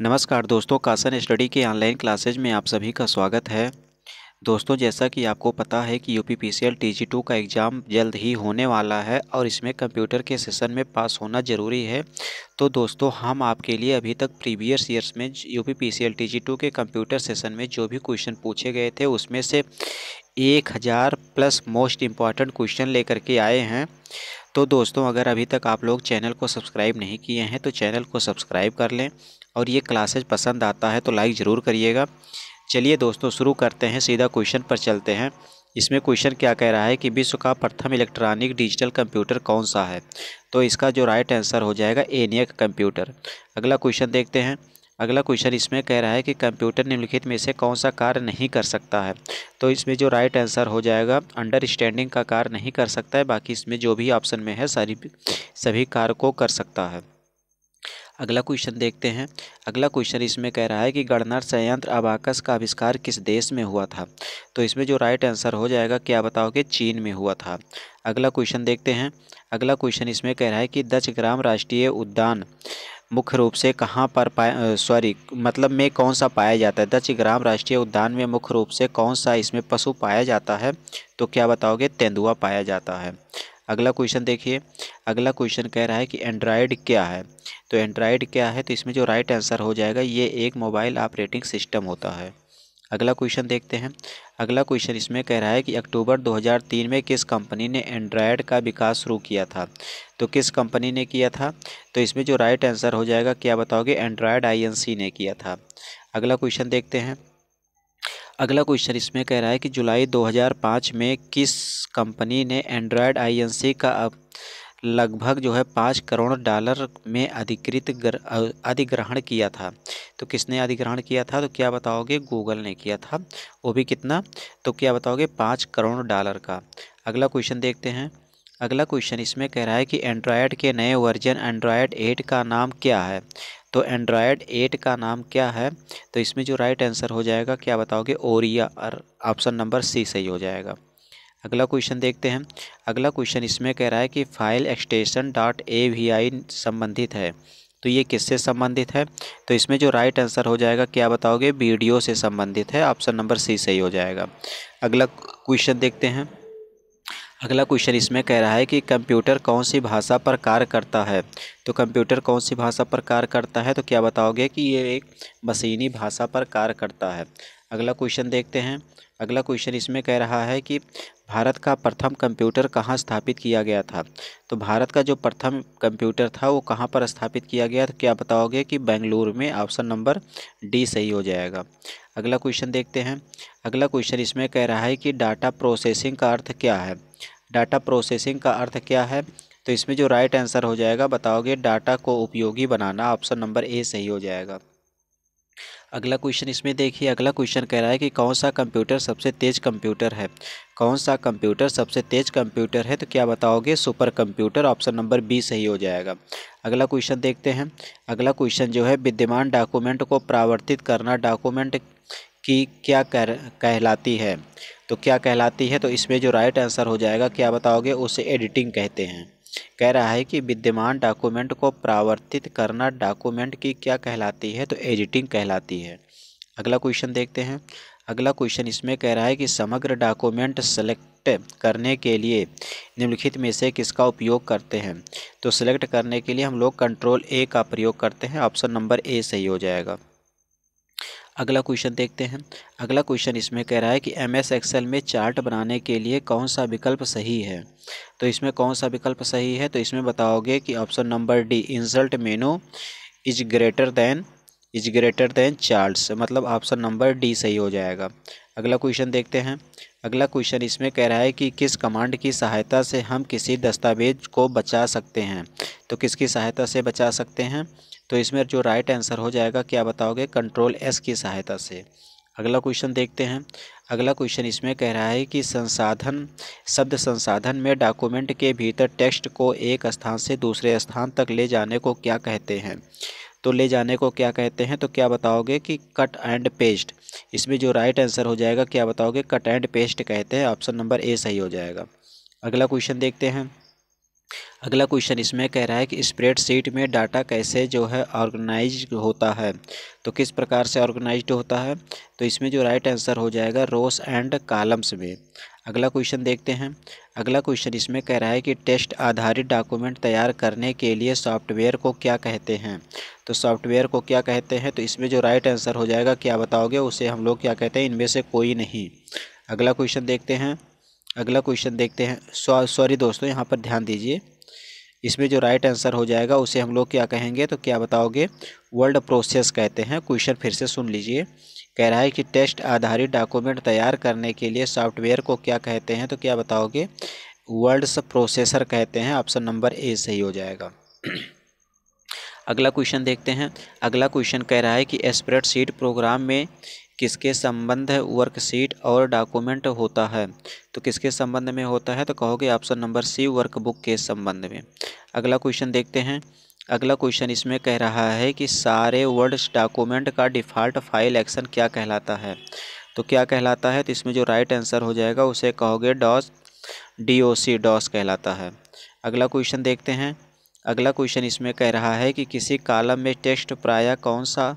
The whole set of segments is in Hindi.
नमस्कार दोस्तों कासन स्टडी के ऑनलाइन क्लासेज में आप सभी का स्वागत है दोस्तों जैसा कि आपको पता है कि U P P C L T G two का एग्ज़ाम जल्द ही होने वाला है और इसमें कंप्यूटर के सेशन में पास होना ज़रूरी है तो दोस्तों हम आपके लिए अभी तक प्रीवियस ईयर्स में U P P C L T G two के कंप्यूटर सेशन में जो भी क्वेश्चन पूछे गए थे उसमें से एक हज़ार प्लस मोस्ट इम्पॉर्टेंट क्वेश्चन ले करके आए हैं तो दोस्तों अगर अभी तक आप लोग चैनल को सब्सक्राइब नहीं किए हैं तो चैनल को सब्सक्राइब कर लें और ये क्लासेज पसंद आता है तो लाइक ज़रूर करिएगा चलिए दोस्तों शुरू करते हैं सीधा क्वेश्चन पर चलते हैं इसमें क्वेश्चन क्या कह रहा है कि विश्व का प्रथम इलेक्ट्रॉनिक डिजिटल कंप्यूटर कौन सा है तो इसका जो राइट आंसर हो जाएगा एनियक कंप्यूटर e अगला क्वेश्चन देखते हैं अगला क्वेश्चन इसमें कह रहा है कि कंप्यूटर निम्नलिखित में से कौन सा कार्य नहीं कर सकता है तो इसमें जो राइट आंसर हो जाएगा अंडरस्टैंडिंग का कार्य नहीं कर सकता है बाकी इसमें जो भी ऑप्शन में है सारी सभी कार्य को कर सकता है अगला क्वेश्चन देखते हैं अगला क्वेश्चन इसमें कह रहा है कि गणना संयंत्र अबाकस का आविष्कार किस देश में हुआ था तो इसमें जो राइट आंसर हो जाएगा क्या बताओगे चीन में हुआ था अगला क्वेश्चन देखते हैं अगला क्वेश्चन इसमें कह रहा है कि दच ग्राम राष्ट्रीय उद्यान मुख्य रूप से कहाँ पर पाया सॉरी मतलब में कौन सा पाया जाता है दच ग्राम राष्ट्रीय उद्यान में मुख्य रूप से कौन सा इसमें पशु पाया जाता है तो क्या बताओगे तेंदुआ पाया जाता है अगला क्वेश्चन देखिए अगला क्वेश्चन कह रहा है कि एंड्रॉयड क्या है तो एंड्राइड क्या है तो इसमें जो राइट आंसर हो जाएगा ये एक मोबाइल ऑपरेटिंग सिस्टम होता है अगला क्वेश्चन देखते हैं अगला क्वेश्चन इसमें कह रहा है कि अक्टूबर 2003 में किस कंपनी ने एंड्रॉयड का विकास शुरू किया था तो किस कंपनी ने किया था तो इसमें जो राइट आंसर हो जाएगा क्या बताओगे एंड्रॉयड आईएनसी ने किया था अगला क्वेश्चन देखते हैं अगला क्वेश्चन इसमें कह रहा है कि जुलाई दो में किस कंपनी ने एंड्रॉयड आई का लगभग जो है पाँच करोड़ डॉलर में अधिकृत अधिग्रहण किया था तो किसने अधिग्रहण किया था तो क्या बताओगे गूगल ने किया था वो भी कितना तो क्या बताओगे पाँच करोड़ डॉलर का अगला क्वेश्चन देखते हैं अगला क्वेश्चन इसमें कह रहा है कि एंड्रॉयड के नए वर्जन एंड्रॉयड एट का नाम क्या है तो एंड्रॉयड एट का नाम क्या है तो इसमें जो राइट आंसर हो जाएगा क्या बताओगे ओरिया और ऑप्शन नंबर सी सही हो जाएगा अगला क्वेश्चन देखते हैं अगला क्वेश्चन इसमें कह रहा है कि file extension dot A V I संबंधित है तो ये किससे संबंधित है तो इसमें जो राइट आंसर हो जाएगा क्या बताओगे वीडियो से संबंधित है ऑप्शन नंबर सी सही हो जाएगा अगला क्वेश्चन देखते हैं अगला क्वेश्चन इसमें कह रहा है कि कंप्यूटर कौन सी भाषा पर कार्य करता है तो कंप्यूटर कौन सी भाषा पर कार्य करता है तो क्या बताओगे कि ये एक मशीनी भाषा पर कार्य करता है अगला क्वेश्चन देखते हैं अगला क्वेश्चन इसमें कह रहा है कि भारत का प्रथम कंप्यूटर कहाँ स्थापित किया गया था तो भारत का जो प्रथम कंप्यूटर था वो कहाँ पर स्थापित किया गया था क्या बताओगे कि बेंगलुरु में ऑप्शन नंबर डी सही हो जाएगा अगला क्वेश्चन देखते हैं अगला क्वेश्चन इसमें कह रहा है कि डाटा प्रोसेसिंग का अर्थ क्या है डाटा प्रोसेसिंग का अर्थ क्या है तो इसमें जो राइट आंसर हो जाएगा बताओगे डाटा को उपयोगी बनाना ऑप्शन नंबर ए सही हो जाएगा अगला क्वेश्चन इसमें देखिए अगला क्वेश्चन कह रहा है कि कौन सा कंप्यूटर सबसे तेज़ कंप्यूटर है कौन सा कंप्यूटर सबसे तेज़ कंप्यूटर है तो क्या बताओगे super computer option number B सही हो जाएगा अगला क्वेश्चन देखते हैं अगला क्वेश्चन जो है विद्यमान डॉक्यूमेंट को प्रावर्तित करना डॉक्यूमेंट की क्या कर कहलाती है तो क्या कहलाती है तो इसमें जो राइट आंसर हो जाएगा क्या बताओगे उसे एडिटिंग कहते हैं कह रहा है कि विद्यमान डॉक्यूमेंट को प्रावर्तित करना डॉक्यूमेंट की क्या कहलाती है तो एडिटिंग कहलाती है अगला क्वेश्चन देखते हैं अगला क्वेश्चन इसमें कह रहा है कि समग्र डॉक्यूमेंट सेलेक्ट करने के लिए निम्नलिखित में से किसका उपयोग करते हैं तो सेलेक्ट करने के लिए हम लोग कंट्रोल ए का प्रयोग करते हैं ऑप्शन नंबर ए सही हो जाएगा अगला क्वेश्चन देखते हैं अगला क्वेश्चन इसमें कह रहा है कि एम एस एक्सेल में चार्ट बनाने के लिए कौन सा विकल्प सही है तो इसमें कौन सा विकल्प सही है तो इसमें बताओगे कि option number D insert menu is greater than is greater than charts मतलब ऑप्शन नंबर डी सही हो जाएगा अगला क्वेश्चन देखते हैं अगला क्वेश्चन इसमें कह रहा है कि किस कमांड की सहायता से हम किसी दस्तावेज को बचा सकते हैं तो किसकी सहायता से बचा सकते हैं तो इसमें जो राइट आंसर हो जाएगा क्या बताओगे कंट्रोल एस की सहायता से अगला क्वेश्चन देखते हैं अगला क्वेश्चन इसमें कह रहा है कि संसाधन शब्द संसाधन में डॉक्यूमेंट के भीतर टेक्स्ट को एक स्थान से दूसरे स्थान तक ले जाने को क्या कहते हैं तो ले जाने को क्या कहते हैं तो क्या बताओगे कि कट एंड पेस्ट इसमें जो राइट आंसर हो जाएगा क्या बताओगे कट एंड पेस्ट कहते हैं ऑप्शन नंबर ए सही हो जाएगा अगला क्वेश्चन देखते हैं अगला क्वेश्चन इसमें कह रहा है कि स्प्रेड शीट में डाटा कैसे जो है ऑर्गेनाइज होता है तो किस प्रकार से ऑर्गेनाइज होता है तो इसमें जो राइट आंसर हो जाएगा रोस एंड कॉलम्स में अगला क्वेश्चन देखते हैं अगला क्वेश्चन इसमें कह रहा है कि टेस्ट आधारित डॉक्यूमेंट तैयार करने के लिए सॉफ्टवेयर को क्या कहते हैं तो सॉफ्टवेयर को क्या कहते हैं तो इसमें जो राइट आंसर हो जाएगा क्या बताओगे उसे हम लोग क्या कहते हैं इनमें से कोई नहीं अगला क्वेश्चन देखते हैं अगला क्वेश्चन देखते हैं सॉरी दोस्तों यहाँ पर ध्यान दीजिए इसमें जो राइट आंसर हो जाएगा उसे हम लोग क्या कहेंगे तो क्या बताओगे वर्ल्ड प्रोसेस कहते हैं क्वेश्चन फिर से सुन लीजिए कह रहा है कि टेस्ट आधारित डॉक्यूमेंट तैयार करने के लिए सॉफ्टवेयर को क्या कहते हैं तो क्या बताओगे वर्ड्स प्रोसेसर कहते हैं ऑप्शन नंबर ए सही हो जाएगा अगला क्वेश्चन देखते हैं अगला क्वेश्चन कह रहा है कि स्प्रेड शीट प्रोग्राम में किसके संबंध वर्कशीट और डॉक्यूमेंट होता है तो किसके संबंध में होता है तो कहोगे ऑप्शन नंबर सी वर्कबुक के संबंध में अगला क्वेश्चन देखते हैं अगला क्वेश्चन इसमें कह रहा है कि सारे वर्ड्स डॉक्यूमेंट का डिफ़ॉल्ट फाइल एक्शन क्या कहलाता है तो क्या कहलाता है तो इसमें जो राइट आंसर हो जाएगा उसे कहोगे DOS D O C DOS कहलाता है अगला क्वेश्चन देखते हैं अगला क्वेश्चन इसमें कह रहा है कि किसी कालम में टेक्स्ट प्राय कौन सा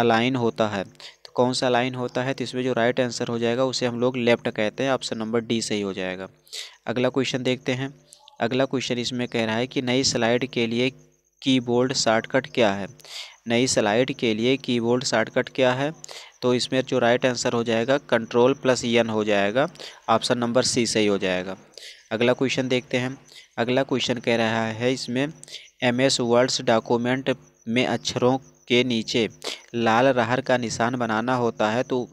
अलाइन होता है तो कौन सा अलाइन होता है तो इसमें जो राइट आंसर हो जाएगा उसे हम लोग लेफ्ट कहते हैं ऑप्शन नंबर डी सही हो जाएगा अगला क्वेश्चन देखते हैं अगला क्वेश्चन इसमें कह रहा है कि नई स्लाइड के लिए कीबोर्ड शॉर्टकट क्या है नई स्लाइड के लिए कीबोर्ड शॉर्टकट क्या है तो इसमें जो राइट आंसर हो जाएगा कंट्रोल प्लस यन हो जाएगा ऑप्शन नंबर सी सही हो जाएगा अगला क्वेश्चन देखते हैं अगला क्वेश्चन कह रहा है इसमें एम एस वर्ड्स डॉक्यूमेंट में अक्षरों के नीचे लाल रहर का निशान बनाना होता है तो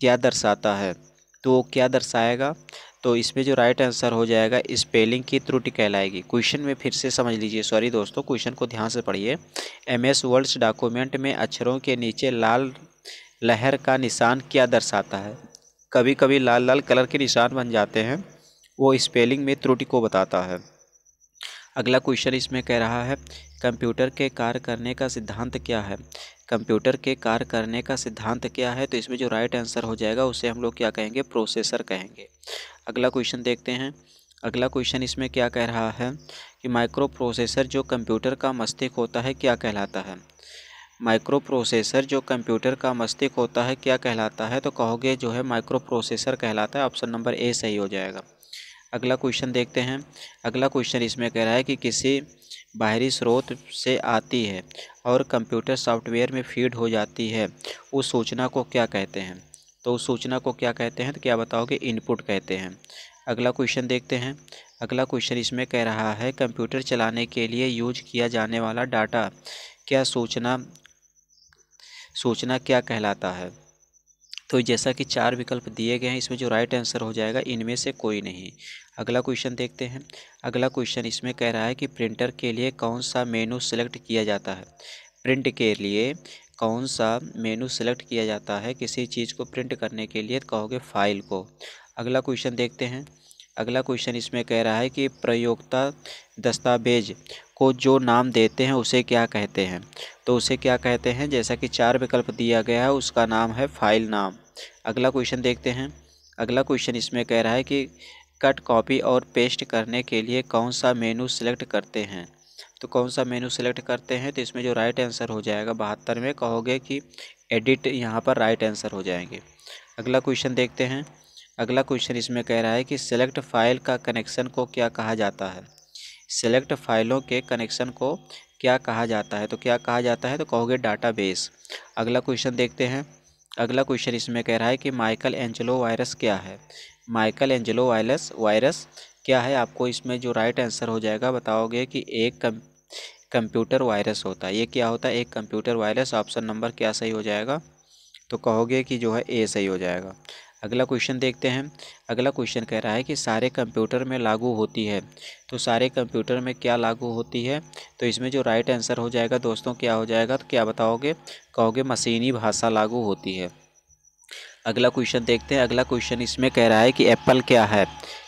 क्या दर्शाता है तो क्या दर्शाएगा तो इसमें जो राइट आंसर हो जाएगा स्पेलिंग की त्रुटि कहलाएगी क्वेश्चन में फिर से समझ लीजिए सॉरी दोस्तों क्वेश्चन को ध्यान से पढ़िए एम एस वर्ल्ड्स डॉक्यूमेंट में अक्षरों के नीचे लाल लहर का निशान क्या दर्शाता है कभी कभी लाल लाल कलर के निशान बन जाते हैं वो स्पेलिंग में त्रुटि को बताता है अगला क्वेश्चन इसमें कह रहा है कंप्यूटर के कार्य करने का सिद्धांत क्या है कंप्यूटर के कार्य करने का सिद्धांत क्या है तो इसमें जो राइट आंसर हो जाएगा उसे हम लोग क्या कहेंगे प्रोसेसर कहेंगे अगला क्वेश्चन देखते हैं अगला क्वेश्चन इसमें क्या कह रहा है कि माइक्रो प्रोसेसर जो कंप्यूटर का मस्तिष्क होता है क्या कहलाता है माइक्रो प्रोसेसर जो कंप्यूटर का मस्तिष्क होता है क्या कहलाता है तो कहोगे जो है माइक्रो प्रोसेसर कहलाता है ऑप्शन नंबर ए सही हो जाएगा अगला क्वेश्चन देखते हैं अगला क्वेश्चन इसमें कह रहा है कि किसी बाहरी स्रोत से आती है और कंप्यूटर सॉफ्टवेयर में फीड हो जाती है उस सूचना को क्या कहते हैं तो उस सूचना को क्या कहते हैं तो क्या बताओगे इनपुट कहते हैं अगला क्वेश्चन देखते हैं अगला क्वेश्चन इसमें कह रहा है कंप्यूटर चलाने के लिए यूज किया जाने वाला डाटा क्या सूचना सूचना क्या कहलाता है तो जैसा कि चार विकल्प दिए गए हैं इसमें जो राइट आंसर हो जाएगा इनमें से कोई नहीं अगला क्वेश्चन देखते हैं अगला क्वेश्चन इसमें कह रहा है कि प्रिंटर के लिए कौन सा मेनू सेलेक्ट किया जाता है प्रिंट के लिए कौन सा मेनू सेलेक्ट किया जाता है किसी चीज़ को प्रिंट करने के लिए कहोगे फाइल को अगला क्वेश्चन देखते हैं अगला क्वेश्चन इसमें कह रहा है कि प्रयोक्ता दस्तावेज को जो नाम देते हैं उसे क्या कहते हैं तो उसे क्या कहते हैं जैसा कि चार विकल्प दिया गया है उसका नाम है फाइल नाम अगला क्वेश्चन देखते हैं अगला क्वेश्चन इसमें कह रहा है कि कट कॉपी और पेस्ट करने के लिए कौन सा मेनू सिलेक्ट करते हैं तो कौन सा मेनू सिलेक्ट करते हैं तो इसमें जो राइट आंसर हो जाएगा बहत्तर में कहोगे कि एडिट यहाँ पर राइट आंसर हो जाएंगे अगला क्वेश्चन देखते हैं अगला क्वेश्चन इसमें कह रहा है कि सेलेक्ट फाइल का कनेक्शन को क्या कहा जाता है सेलेक्ट फाइलों के कनेक्शन को क्या कहा जाता है तो क्या कहा जाता है तो कहोगे बेस अगला क्वेश्चन देखते हैं अगला क्वेश्चन इसमें कह रहा है कि माइकल एंजलो वायरस क्या है माइकल एंजलो वायरस वायरस क्या है आपको इसमें जो राइट आंसर हो जाएगा बताओगे कि एक कम कंप्यूटर वायरस होता है ये क्या होता है एक कंप्यूटर वायरस ऑप्शन नंबर क्या सही हो जाएगा तो कहोगे कि जो है ए सही हो जाएगा अगला क्वेश्चन देखते हैं अगला क्वेश्चन कह रहा है कि सारे कंप्यूटर में लागू होती है तो सारे कंप्यूटर में क्या लागू होती है तो इसमें जो राइट आंसर हो जाएगा दोस्तों क्या हो जाएगा तो क्या बताओगे कहोगे मशीनी भाषा लागू होती है अगला क्वेश्चन देखते हैं अगला क्वेश्चन इसमें कह रहा है कि एप्पल क्या है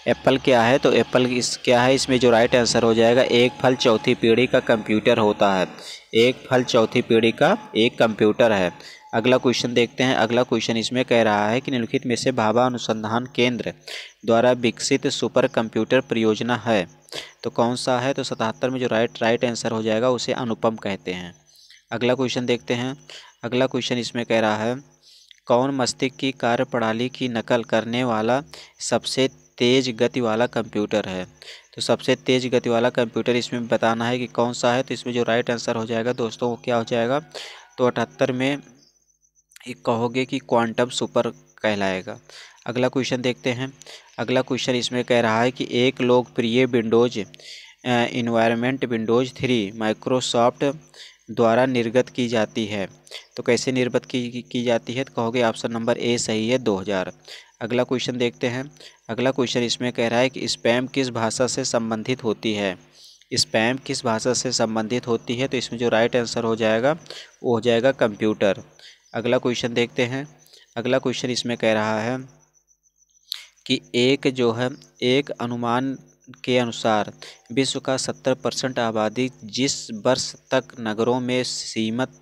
एप्पल क्या है तो एप्पल इस क्या है इसमें जो राइट आंसर हो जाएगा एक फल चौथी पीढ़ी का कंप्यूटर होता है एक फल चौथी पीढ़ी का एक कंप्यूटर है अगला क्वेश्चन देखते हैं अगला क्वेश्चन इसमें कह रहा है कि निम्नलिखित में से भाभा अनुसंधान केंद्र द्वारा विकसित सुपर कंप्यूटर परियोजना है तो कौन सा है तो सतहत्तर में जो राइट राइट आंसर हो जाएगा उसे अनुपम कहते हैं अगला क्वेश्चन देखते हैं अगला क्वेश्चन इसमें कह रहा है कौन मस्तिष्क की कार्य प्रणाली की नकल करने वाला सबसे तेज़ गति वाला कंप्यूटर है तो सबसे तेज़ गति वाला कंप्यूटर इसमें बताना है कि कौन सा है तो इसमें जो राइट आंसर हो जाएगा दोस्तों वो क्या हो जाएगा तो अठहत्तर में एक कहोगे कि क्वांटम सुपर कहलाएगा अगला क्वेश्चन देखते हैं अगला क्वेश्चन इसमें कह रहा है कि एक लोकप्रिय Windows environment Windows three Microsoft द्वारा निर्गत की जाती है तो कैसे निर्गत की, की जाती है तो कहोगे ऑप्शन नंबर ए सही है 2000 अगला क्वेश्चन देखते हैं अगला क्वेश्चन इसमें कह रहा है कि स्पैम किस भाषा से संबंधित होती है स्पैम किस भाषा से संबंधित होती है तो इसमें जो राइट आंसर हो जाएगा वो हो जाएगा कंप्यूटर अगला क्वेश्चन देखते हैं अगला क्वेश्चन इसमें कह रहा है कि एक जो है एक अनुमान के अनुसार विश्व का सत्तर परसेंट आबादी जिस वर्ष तक नगरों में सीमित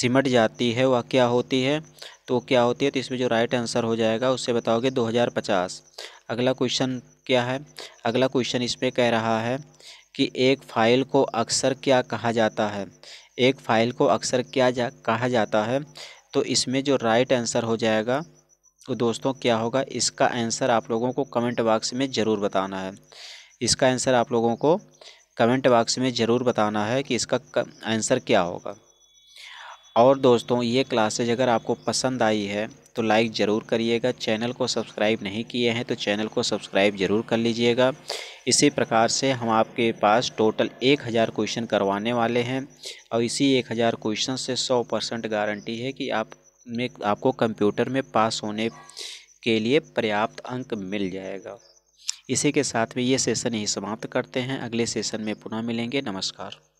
सिमट जाती है वह क्या होती है तो क्या होती है तो इसमें जो राइट आंसर हो जाएगा उससे बताओगे 2050 अगला क्वेश्चन क्या है अगला क्वेश्चन इस पर कह रहा है कि एक फ़ाइल को अक्सर क्या कहा जाता है एक फ़ाइल को अक्सर क्या जा कहा जाता है तो इसमें जो राइट आंसर हो जाएगा तो दोस्तों क्या होगा इसका आंसर आप लोगों को कमेंट बॉक्स में ज़रूर बताना है इसका आंसर आप लोगों को कमेंट बॉक्स में ज़रूर बताना है कि इसका आंसर क्या होगा और दोस्तों ये क्लासेज अगर आपको पसंद आई है तो लाइक ज़रूर करिएगा चैनल को सब्सक्राइब नहीं किए हैं तो चैनल को सब्सक्राइब ज़रूर कर लीजिएगा इसी प्रकार से हम आपके पास टोटल एक हज़ार क्वेश्चन करवाने वाले हैं और इसी एक हज़ार क्वेश्चन से सौ परसेंट गारंटी है कि आप में आपको कंप्यूटर में पास होने के लिए पर्याप्त अंक मिल जाएगा इसी के साथ में ये सेशन ही समाप्त करते हैं अगले सेशन में पुनः मिलेंगे नमस्कार